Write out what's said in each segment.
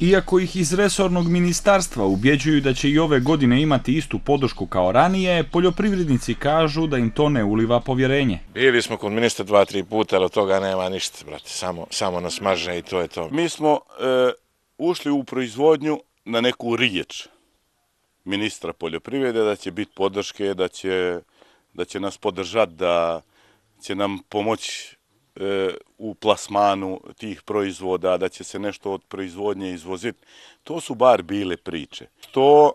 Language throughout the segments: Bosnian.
Iako ih iz resornog ministarstva ubjeđuju da će i ove godine imati istu podršku kao ranije, poljoprivrednici kažu da im to ne uliva povjerenje. Bili smo kod ministra dva, tri puta, ali od toga nema ništa, brate, samo, samo nas maže i to je to. Mi smo e, ušli u proizvodnju na neku riječ ministra poljoprivrede, da će biti podrške, da će, da će nas podržati, da će nam pomoći u plasmanu tih proizvoda, da će se nešto od proizvodnje izvoziti. To su bar bile priče. To,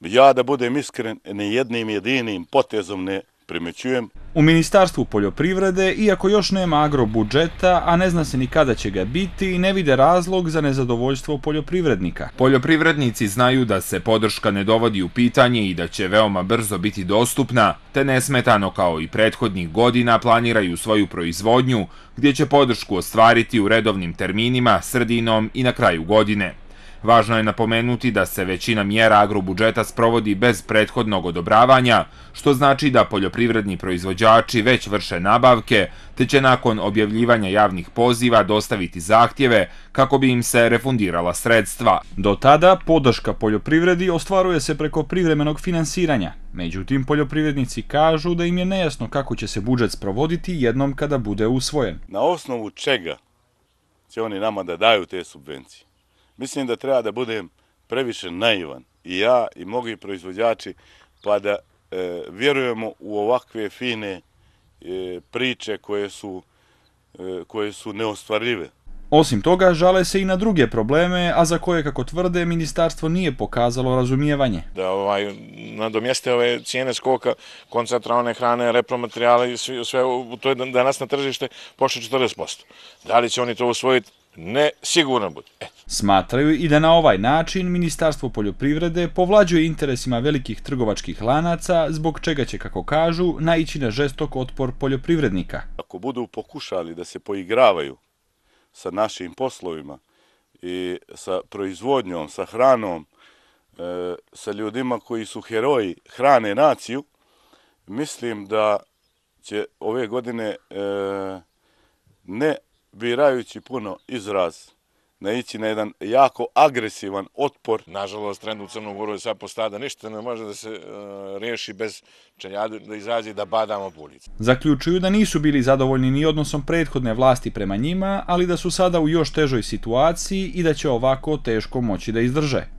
ja da budem iskren, ne jednim jedinim potezom ne primećujem. U Ministarstvu poljoprivrede, iako još nema agrobudžeta, a ne zna se ni kada će ga biti, ne vide razlog za nezadovoljstvo poljoprivrednika. Poljoprivrednici znaju da se podrška ne dovodi u pitanje i da će veoma brzo biti dostupna, te nesmetano kao i prethodnih godina planiraju svoju proizvodnju, gdje će podršku ostvariti u redovnim terminima, sredinom i na kraju godine. Važno je napomenuti da se većina mjera agrobudžeta sprovodi bez prethodnog odobravanja, što znači da poljoprivredni proizvođači već vrše nabavke, te će nakon objavljivanja javnih poziva dostaviti zahtjeve kako bi im se refundirala sredstva. Do tada podrška poljoprivredi ostvaruje se preko privremenog finansiranja. Međutim, poljoprivrednici kažu da im je nejasno kako će se budžet sprovoditi jednom kada bude usvojen. Na osnovu čega će oni nama da daju te subvencije? mislim da treba da budem previše naivan i ja i mnogi proizvođači pa da e, vjerujemo u ovakve fine e, priče koje su, e, koje su neostvarljive. Osim toga, žale se i na druge probleme, a za koje, kako tvrde, ministarstvo nije pokazalo razumijevanje. Da ovaj, na domjeste ove cijene skoka, koncentralne hrane, repromaterijale i sve, to je danas na tržište pošto 40%. Da li će oni to usvojiti? ne siguran budi. Eto. Smatraju i da na ovaj način Ministarstvo poljoprivrede povlađuje interesima velikih trgovačkih lanaca, zbog čega će, kako kažu, naići na žestok otpor poljoprivrednika. Ako budu pokušali da se poigravaju sa našim poslovima i sa proizvodnjom, sa hranom, e, sa ljudima koji su heroji hrane naciju, mislim da će ove godine e, ne birajući puno izraz, naići na jedan jako agresivan otpor. Nažalost, trend u Crnogoru je sad postada ništa, ne može da se e, riješi bez čeljade, da izrazi da badamo bulice. Zaključuju da nisu bili zadovoljni ni odnosom prethodne vlasti prema njima, ali da su sada u još težoj situaciji i da će ovako teško moći da izdrže.